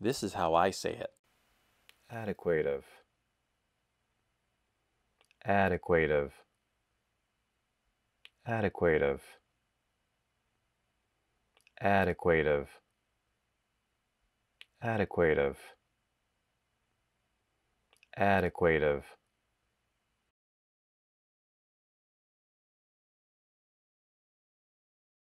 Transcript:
This is how I say it. Adequative. Adequative. Adequative. Adequative. Adequate. Adequative.